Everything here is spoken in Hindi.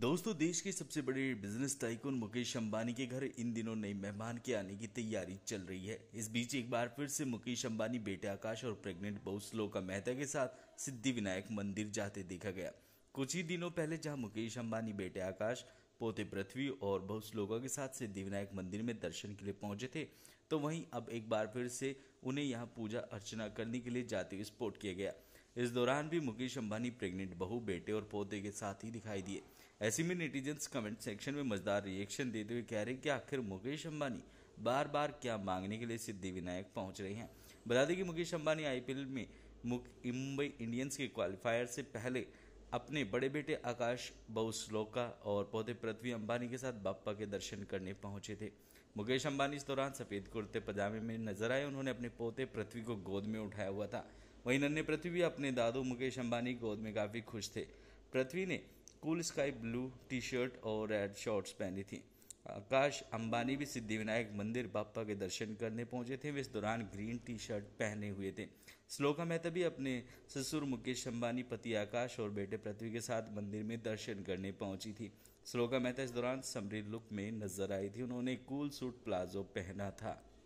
दोस्तों देश के सबसे बड़े बिजनेस टाइकून मुकेश अंबानी के घर इन दिनों नए मेहमान के आने की तैयारी चल रही है इस बीच एक बार फिर से मुकेश अंबानी बेटे आकाश और प्रेग्नेंट बहू का मेहता के साथ सिद्धि विनायक मंदिर जाते देखा गया कुछ ही दिनों पहले जहां मुकेश अंबानी बेटे आकाश पोते पृथ्वी और बहुत श्लोका के साथ सिद्धिविनायक मंदिर में दर्शन के लिए पहुंचे थे तो वहीं अब एक बार फिर से उन्हें यहाँ पूजा अर्चना करने के लिए जाते हुए स्पोर्ट किया गया इस दौरान भी मुकेश अंबानी प्रेग्नेंट बहु बेटे और पोते के साथ ही दिखाई दिए ऐसे में नेटिजन्स कमेंट सेक्शन में मजेदार रिएक्शन देते हुए कह रहे हैं कि आखिर मुकेश अंबानी बार बार क्या मांगने के लिए सिद्धि विनायक पहुंच रहे हैं बता दें कि मुकेश अंबानी आईपीएल में मुंबई इंडियंस के क्वालिफायर से पहले अपने बड़े बेटे आकाश बहुश्लोका और पौधे पृथ्वी अंबानी के साथ बापा के दर्शन करने पहुंचे थे मुकेश अंबानी इस दौरान सफ़ेद कुर्ते पजामे में नजर आए उन्होंने अपने पोते पृथ्वी को गोद में उठाया हुआ था वहीं नन्हे पृथ्वी अपने दादू मुकेश अंबानी की गोद में काफ़ी खुश थे पृथ्वी ने cool sky blue T shirt और रेड शॉर्ट्स पहनी थी आकाश अंबानी भी सिद्धिविनायक मंदिर बापा के दर्शन करने पहुंचे थे वे इस दौरान ग्रीन टी शर्ट पहने हुए थे श्लोका मेहता भी अपने ससुर मुकेश अंबानी पति आकाश और बेटे पृथ्वी के साथ मंदिर में दर्शन करने पहुंची थी श्लोका मेहता इस दौरान समरी लुक में नजर आई थी उन्होंने कूल सूट प्लाजो पहना था